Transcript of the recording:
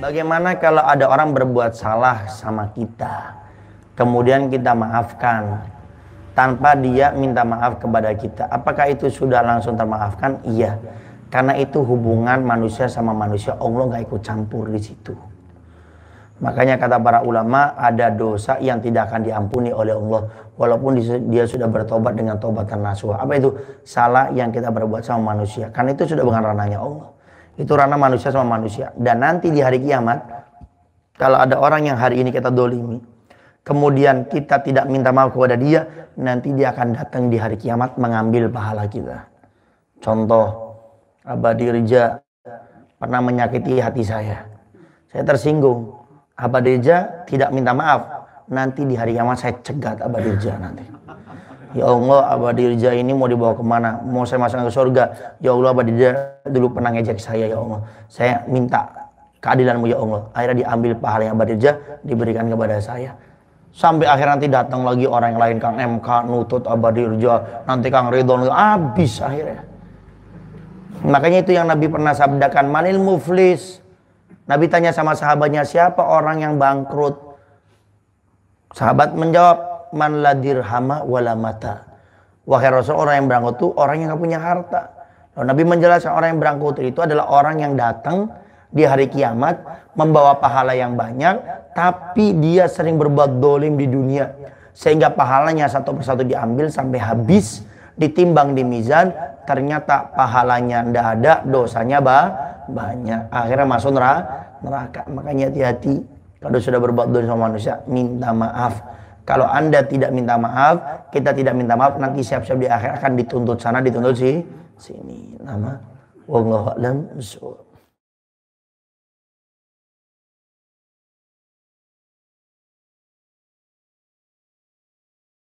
Bagaimana kalau ada orang berbuat salah sama kita, kemudian kita maafkan tanpa dia minta maaf kepada kita? Apakah itu sudah langsung termaafkan? Iya, karena itu hubungan manusia sama manusia, Allah nggak ikut campur di situ. Makanya kata para ulama ada dosa yang tidak akan diampuni oleh Allah walaupun dia sudah bertobat dengan tobatan nasuha. Apa itu? Salah yang kita berbuat sama manusia. Karena itu sudah bukan ranahnya Allah. Itu ranah manusia sama manusia. Dan nanti di hari kiamat, kalau ada orang yang hari ini kita dolimi, kemudian kita tidak minta maaf kepada dia, nanti dia akan datang di hari kiamat mengambil pahala kita. Contoh, Abadi Rija pernah menyakiti hati saya. Saya tersinggung. Abadi Rija tidak minta maaf. Nanti di hari kiamat saya cegat Abadi Rija nanti. Ya Allah, Abah Dirja ini mau dibawa kemana? Mau saya masukkan ke surga? Ya Allah, Abah Dirja dulu pernah ngejek saya, ya Allah. Saya minta keadilanmu, ya Allah. Akhirnya diambil pahala yang Abah Dirja, diberikan kepada saya. Sampai akhir nanti datang lagi orang lain, Kang MK, Nutut, Abah nanti Kang Ridho, habis akhirnya. Makanya itu yang Nabi pernah sabdakan, manil muflis. Nabi tanya sama sahabatnya, siapa orang yang bangkrut? Sahabat menjawab, man la dirhama wala mata. Wahai Rasul, orang yang berangkut itu orang yang gak punya harta. Lalu Nabi menjelaskan orang yang berangkut itu adalah orang yang datang di hari kiamat membawa pahala yang banyak, tapi dia sering berbuat dolim di dunia. Sehingga pahalanya satu persatu diambil sampai habis, ditimbang di mizan, ternyata pahalanya ndak ada, dosanya bah, banyak. Akhirnya masuk neraka. neraka. Makanya hati-hati kalau sudah berbuat dolim sama manusia, minta maaf kalau Anda tidak minta maaf, kita tidak minta maaf, nanti siap-siap di akhir akan dituntut sana, dituntut sih, sini. Nama Wallahu a'lam